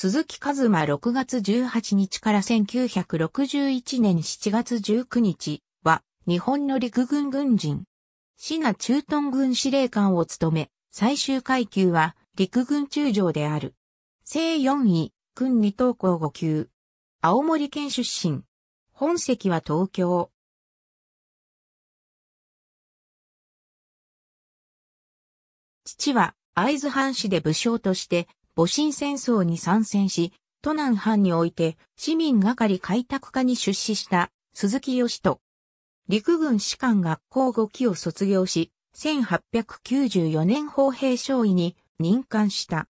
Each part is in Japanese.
鈴木和馬6月18日から1961年7月19日は日本の陸軍軍人。シナ駐屯軍司令官を務め、最終階級は陸軍中将である。正4位、軍二等校5級。青森県出身。本籍は東京。父は会津藩士で武将として戊辰戦争に参戦し、都南藩において市民係開拓課に出資した鈴木義人。陸軍士官学校5期を卒業し、1894年砲兵少尉に任官した。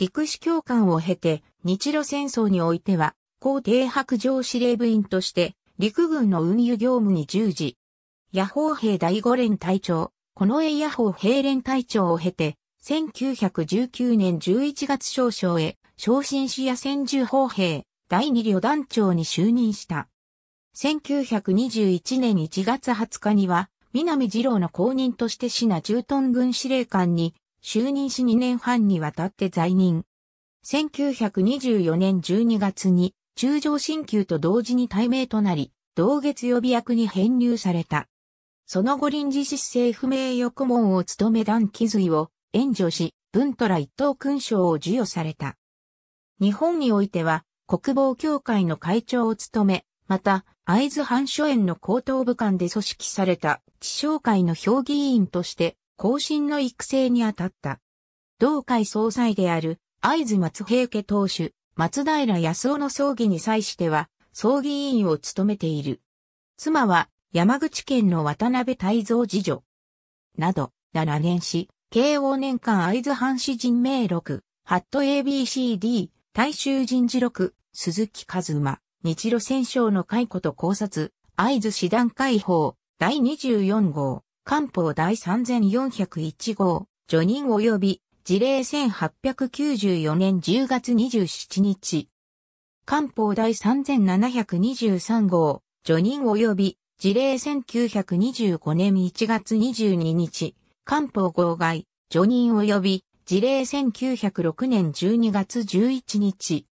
陸士教官を経て日露戦争においては、皇帝白城司令部員として陸軍の運輸業務に従事。野砲兵第五連隊長、近衛野砲兵連隊長を経て、1919年11月少将へ、昇進し野戦銃砲兵、第二旅団長に就任した。1921年1月20日には、南次郎の後任として品ナ駐屯軍司令官に就任し2年半にわたって在任。1924年12月に中上進級と同時に対名となり、同月予備役に編入された。その後臨時失政不明翼門問を務め団気髄を援助し、文虎一等勲章を授与された。日本においては、国防協会の会長を務め、また、会津藩書園の高等部官で組織された地商会の評議員として、後進の育成に当たった。同会総裁である、会津松平家当主、松平康夫の葬儀に際しては、葬儀委員を務めている。妻は、山口県の渡辺泰造次女。など、7年し、慶応年間会津藩士人名録、ハット ABCD、大衆人事録、鈴木和馬、日露戦勝の解雇と考察、会津師団解放、第24号、官報第3401号、序任及び、事例1894年10月27日。官報第3723号、序任及び、事例1925年1月22日。官報号外、除任及び、事例1906年12月11日。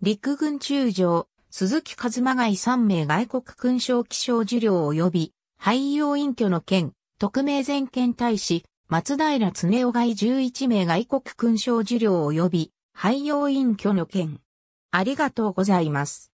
陸軍中将、鈴木和馬外3名外国勲章気象受領及び、廃用隠居の件、特命全権大使、松平常夫外11名外国勲章受領及び、廃用隠居の件。ありがとうございます。